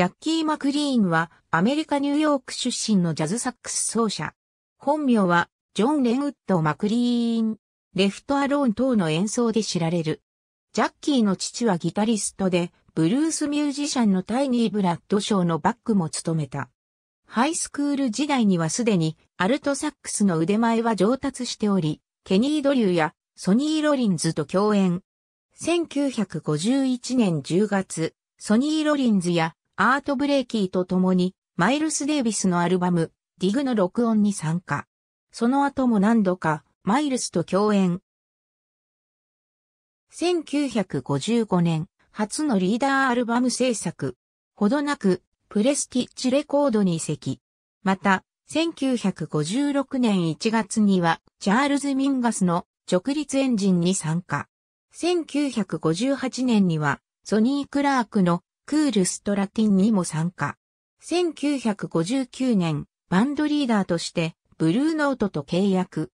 ジャッキー・マクリーンはアメリカ・ニューヨーク出身のジャズサックス奏者。本名はジョン・レンウッド・マクリーン。レフト・アローン等の演奏で知られる。ジャッキーの父はギタリストで、ブルースミュージシャンのタイニー・ブラッドショーのバックも務めた。ハイスクール時代にはすでにアルトサックスの腕前は上達しており、ケニー・ドリューやソニー・ロリンズと共演。1951年10月、ソニー・ロリンズやアート・ブレイキーと共に、マイルス・デイビスのアルバム、ディグの録音に参加。その後も何度か、マイルスと共演。1955年、初のリーダーアルバム制作。ほどなく、プレスティッチレコードに移籍。また、1956年1月には、チャールズ・ミンガスの直立エンジンに参加。1958年には、ソニー・クラークのクールストラティンにも参加。1959年、バンドリーダーとして、ブルーノートと契約。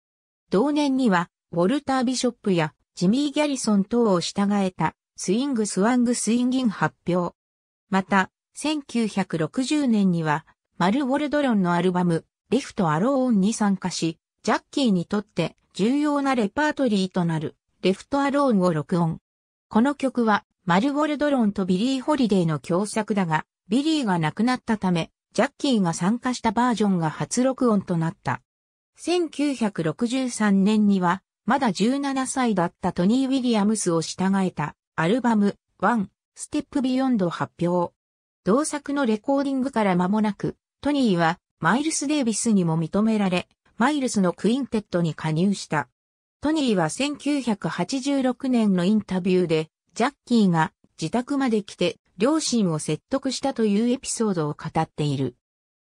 同年には、ウォルター・ビショップや、ジミー・ギャリソン等を従えた、スイング・スワング・スインギン発表。また、1960年には、マル・ウォルドロンのアルバム、リフト・アローンに参加し、ジャッキーにとって重要なレパートリーとなる、レフト・アローンを録音。この曲は、マルゴルドロンとビリー・ホリデーの共作だが、ビリーが亡くなったため、ジャッキーが参加したバージョンが初録音となった。1963年には、まだ17歳だったトニー・ウィリアムスを従えた、アルバム、ワン、ステップビヨンド発表。同作のレコーディングから間もなく、トニーは、マイルス・デイビスにも認められ、マイルスのクインテットに加入した。トニーは1986年のインタビューで、ジャッキーが自宅まで来て両親を説得したというエピソードを語っている。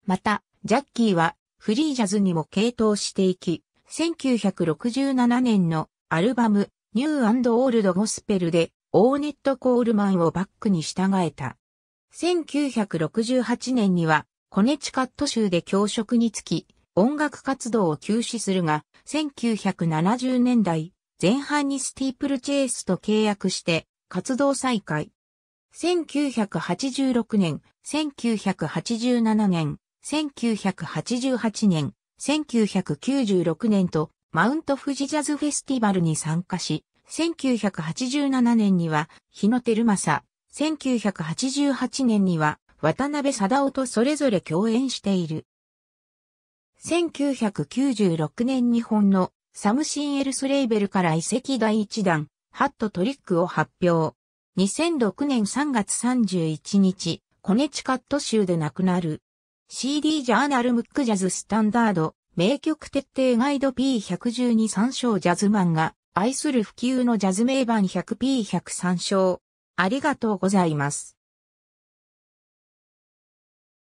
また、ジャッキーはフリージャズにも傾倒していき、1967年のアルバムニューオールドゴスペルでオーネット・コールマンをバックに従えた。1968年にはコネチカット州で教職につき音楽活動を休止するが1970年代前半にスティープルチェイスと契約して活動再開。1986年、1987年、1988年、1996年と、マウント富士ジャズフェスティバルに参加し、1987年には、日野照正、1988年には、渡辺貞夫とそれぞれ共演している。1996年日本のサムシン・エルスレイベルから遺跡第1弾、ハットトリックを発表。2006年3月31日、コネチカット州で亡くなる。CD ジャーナルムックジャズスタンダード、名曲徹底ガイド P112 参照ジャズマンが愛する普及のジャズ名盤 100P103 章。ありがとうございます。